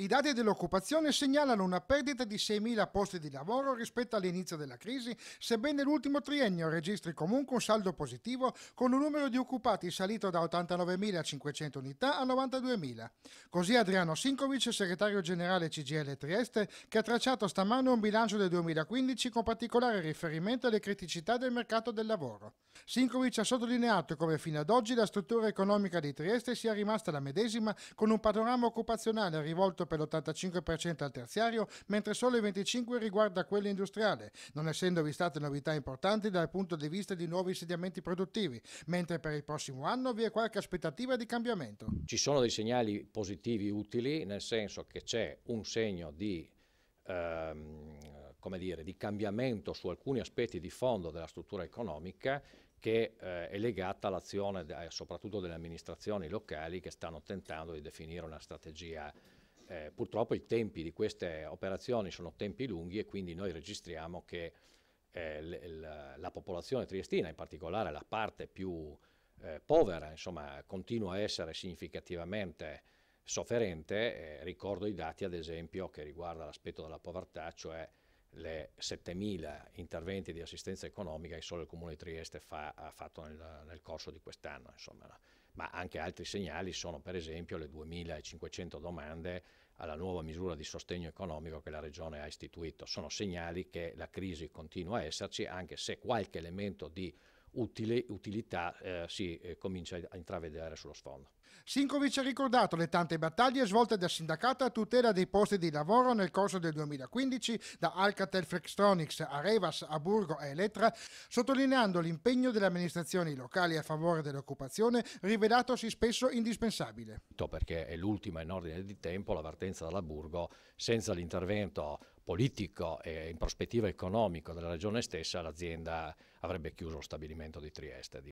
I dati dell'occupazione segnalano una perdita di 6.000 posti di lavoro rispetto all'inizio della crisi, sebbene l'ultimo triennio registri comunque un saldo positivo con un numero di occupati salito da 89.500 unità a 92.000. Così Adriano Sinkovic, segretario generale CGL Trieste, che ha tracciato stamane un bilancio del 2015 con particolare riferimento alle criticità del mercato del lavoro. Sinkovic ha sottolineato come fino ad oggi la struttura economica di Trieste sia rimasta la medesima con un panorama occupazionale rivolto per l'85% al terziario, mentre solo il 25% riguarda quello industriale, non essendovi state novità importanti dal punto di vista di nuovi insediamenti produttivi, mentre per il prossimo anno vi è qualche aspettativa di cambiamento. Ci sono dei segnali positivi utili, nel senso che c'è un segno di Ehm, come dire, di cambiamento su alcuni aspetti di fondo della struttura economica che eh, è legata all'azione eh, soprattutto delle amministrazioni locali che stanno tentando di definire una strategia eh, purtroppo i tempi di queste operazioni sono tempi lunghi e quindi noi registriamo che eh, l- l- la popolazione triestina, in particolare la parte più eh, povera, insomma, continua a essere significativamente sofferente. Eh, ricordo i dati, ad esempio, che riguarda l'aspetto della povertà, cioè le 7.000 interventi di assistenza economica che solo il Comune di Trieste fa, ha fatto nel, nel corso di quest'anno. Ma anche altri segnali sono per esempio le 2.500 domande alla nuova misura di sostegno economico che la Regione ha istituito. Sono segnali che la crisi continua a esserci anche se qualche elemento di utile, utilità eh, si eh, comincia a intravedere sullo sfondo. Sinkovic ha ricordato le tante battaglie svolte da sindacato a tutela dei posti di lavoro nel corso del 2015 da Alcatel Flextronics a Revas, a Burgo e Elettra, sottolineando l'impegno delle amministrazioni locali a favore dell'occupazione rivelatosi spesso indispensabile. Perché è l'ultima in ordine di tempo la partenza dalla Burgo senza l'intervento politico e in prospettiva economico della regione stessa l'azienda avrebbe chiuso lo stabilimento di Trieste.